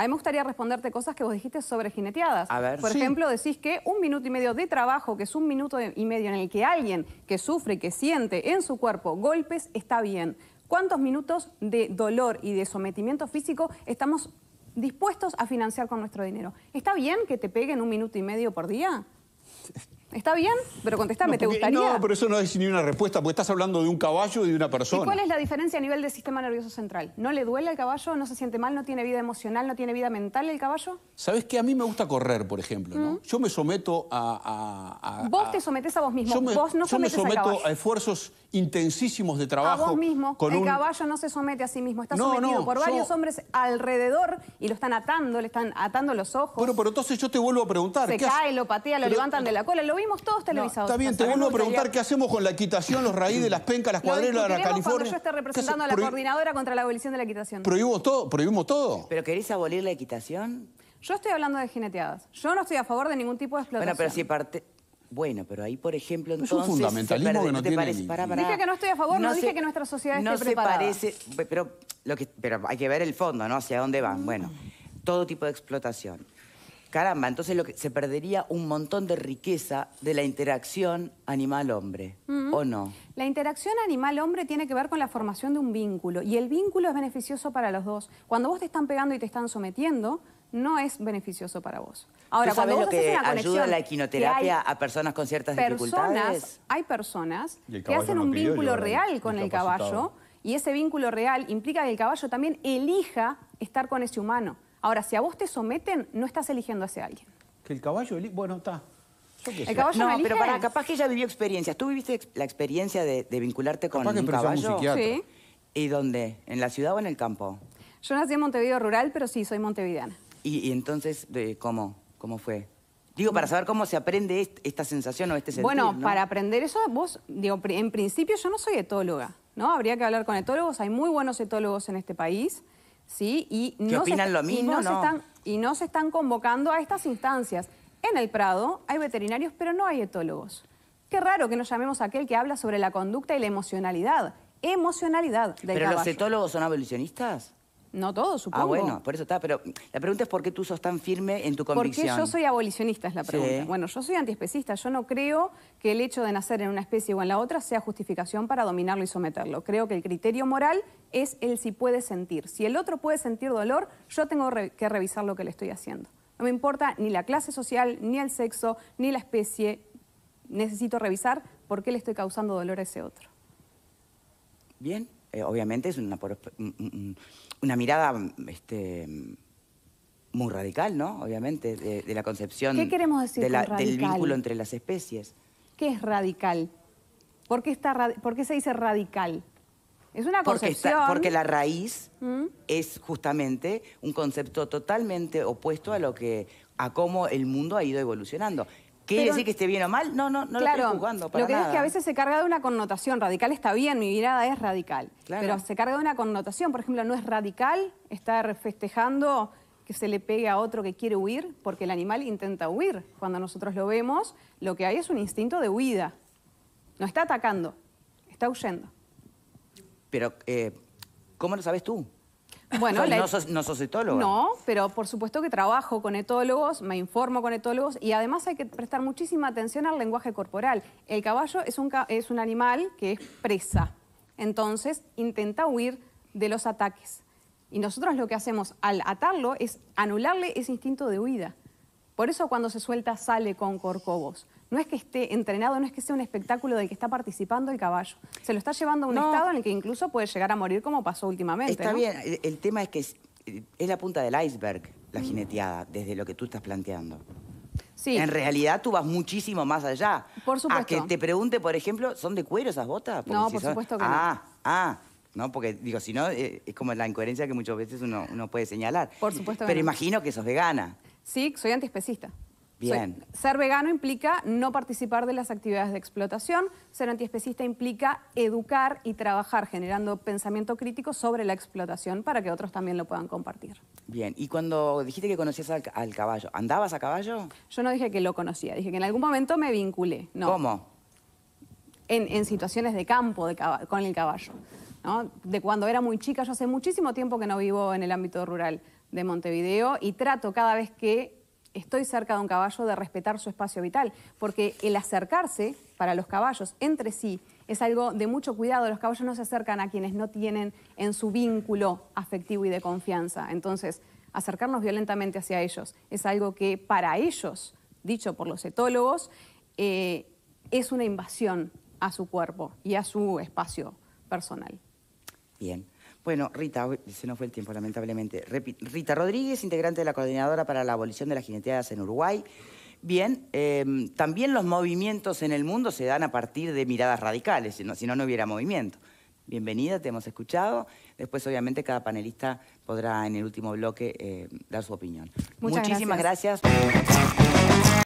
A mí me gustaría responderte cosas que vos dijiste sobre jineteadas. Por ejemplo, decís que un minuto y medio de trabajo, que es un minuto y medio en el que alguien que sufre, que siente en su cuerpo golpes, está bien. ¿Cuántos minutos de dolor y de sometimiento físico estamos dispuestos a financiar con nuestro dinero? ¿Está bien que te peguen un minuto y medio por día? ¿Está bien? Pero contestame, ¿te gustaría? No, pero eso no es ni una respuesta, porque estás hablando de un caballo y de una persona. ¿Y cuál es la diferencia a nivel del sistema nervioso central? ¿No le duele al caballo? ¿No se siente mal? ¿No tiene vida emocional? ¿No tiene vida mental el caballo? ¿Sabes qué? A mí me gusta correr, por ejemplo, Yo me someto a, Vos te sometés a vos mismo, yo me, Yo me someto a esfuerzos intensísimos de trabajo. A vos mismo. el caballo no se somete a sí mismo, está sometido por varios hombres alrededor y lo están atando, le están atando los ojos. Bueno, pero entonces yo te vuelvo a preguntar. Se cae, lo patea, lo levantan de la cola, lo vimos todos televisados. No, está bien, te vuelvo a preguntar qué hacemos con la equitación, los raíces de las pencas, las cuadrillas, la California. cuando yo esté representando a la coordinadora contra la abolición de la equitación. Prohibimos todo, prohibimos todo. ¿Pero querés abolir la equitación? Yo estoy hablando de jineteadas. Yo no estoy a favor de ningún tipo de explotación. Bueno, pero si parte... Bueno, pero ahí, por ejemplo, entonces... Es fundamentalismo que no, tiene... Dije que no estoy a favor, no, dije que nuestra sociedad no esté preparada. No se parece... Pero, lo que, pero hay que ver el fondo, ¿no? Hacia dónde van. Mm. Bueno, todo tipo de explotación. Caramba, entonces lo que, se perdería un montón de riqueza de la interacción animal-hombre, ¿o no? La interacción animal-hombre tiene que ver con la formación de un vínculo y el vínculo es beneficioso para los dos. Cuando vos te están pegando y te están sometiendo, no es beneficioso para vos. Ahora, sabes cuando lo que ayuda la equinoterapia a personas con ciertas dificultades? Hay personas que hacen un vínculo real con el caballo y ese vínculo real implica que el caballo también elija estar con ese humano. Ahora, si a vos te someten, no estás eligiendo a ese alguien. Que el caballo, bueno, está. El caballo no, pero para, capaz que ella vivió experiencias. ¿Tú viviste la experiencia de, vincularte con capaz caballo? Un sí. ¿Y dónde? ¿En la ciudad o en el campo? Yo nací en Montevideo rural, pero sí, soy montevideana. ¿Y, entonces eh, cómo? ¿Cómo fue? Digo, para saber cómo se aprende esta sensación o este sentido. Bueno, para aprender eso, vos, digo, en principio yo no soy etóloga, ¿no? Habría que hablar con etólogos, hay muy buenos etólogos en este país. ¿sí? Y no se, lo mismo? no, Se están, y no se están convocando a estas instancias. En el Prado hay veterinarios, pero no hay etólogos. Qué raro que nos llamemos a aquel que habla sobre la conducta y la emocionalidad. Emocionalidad del ¿Pero los etólogos son abolicionistas? No todo, ah, supongo. Ah, bueno, por eso está. Pero la pregunta es por qué tú sos tan firme en tu convicción. Porque yo soy abolicionista, es la pregunta. Bueno, yo soy antiespecista. Yo no creo que el hecho de nacer en una especie o en la otra sea justificación para dominarlo y someterlo. Creo que el criterio moral es el si puede sentir. Si el otro puede sentir dolor, yo tengo que revisar lo que le estoy haciendo. No me importa ni la clase social, ni el sexo, ni la especie. Necesito revisar por qué le estoy causando dolor a ese otro. Bien. Eh, obviamente es una, una mirada este, muy radical, ¿no? Obviamente, de, la concepción del vínculo entre las especies. ¿Qué es radical? ¿Por qué, está, ¿por se dice radical? Es una concepción... Porque, porque la raíz ¿Mm? es justamente un concepto totalmente opuesto a lo que a cómo el mundo ha ido evolucionando. ¿Quiere decir que esté bien o mal? No, no, no lo estoy jugando para Lo que es que a veces se carga de una connotación. Radical está bien, mi mirada es radical. Pero se carga de una connotación. Por ejemplo, no es radical estar festejando que se le pegue a otro que quiere huir, porque el animal intenta huir. Cuando nosotros lo vemos, lo que hay es un instinto de huida. No está atacando, está huyendo. Pero, eh, ¿cómo lo sabes tú? Bueno, no, sos, no, No, pero por supuesto que trabajo con etólogos, me informo con etólogos y además hay que prestar muchísima atención al lenguaje corporal. El caballo es es un animal que es presa, entonces intenta huir de los ataques. Y nosotros lo que hacemos al atarlo es anularle ese instinto de huida. Por eso cuando se suelta sale con corcobos. No es que esté entrenado, no es que sea un espectáculo del que está participando el caballo. Se lo está llevando a un estado en el que incluso puede llegar a morir como pasó últimamente. Está bien, el, tema es que es, la punta del iceberg la jineteada, desde lo que tú estás planteando. Sí. En realidad tú vas muchísimo más allá. Por supuesto. A que te pregunte, por ejemplo, ¿son de cuero esas botas? no, por supuesto que no. Ah, ah, ¿no? Porque, digo, si no, eh, es como la incoherencia que muchas veces uno, no puede señalar. Por supuesto que Pero imagino que sos vegana. Sí, soy antiespecista. Bien. ser vegano implica no participar de las actividades de explotación, ser antiespecista implica educar y trabajar generando pensamiento crítico sobre la explotación para que otros también lo puedan compartir. Bien, y cuando dijiste que conocías al, caballo, ¿andabas a caballo? Yo no dije que lo conocía, dije que en algún momento me vinculé. ¿Cómo? En, situaciones de campo con el caballo. De cuando era muy chica, yo hace muchísimo tiempo que no vivo en el ámbito rural de Montevideo y trato cada vez que estoy cerca de un caballo de respetar su espacio vital, porque el acercarse para los caballos entre sí es algo de mucho cuidado. Los caballos no se acercan a quienes no tienen en su vínculo afectivo y de confianza. Entonces, acercarnos violentamente hacia ellos es algo que para ellos, dicho por los etólogos, eh, es una invasión a su cuerpo y a su espacio personal. Bien. Bueno, Rita, se nos fue el tiempo, lamentablemente. Rita Rodríguez, integrante de la Coordinadora para la Abolición de las Jineteadas en Uruguay. Bien, em, también los movimientos en el mundo se dan a partir de miradas radicales, si no, no, hubiera movimiento. Bienvenida, te hemos escuchado. Después, obviamente, cada panelista podrá en el último bloque eh, dar su opinión. Muchísimas gracias.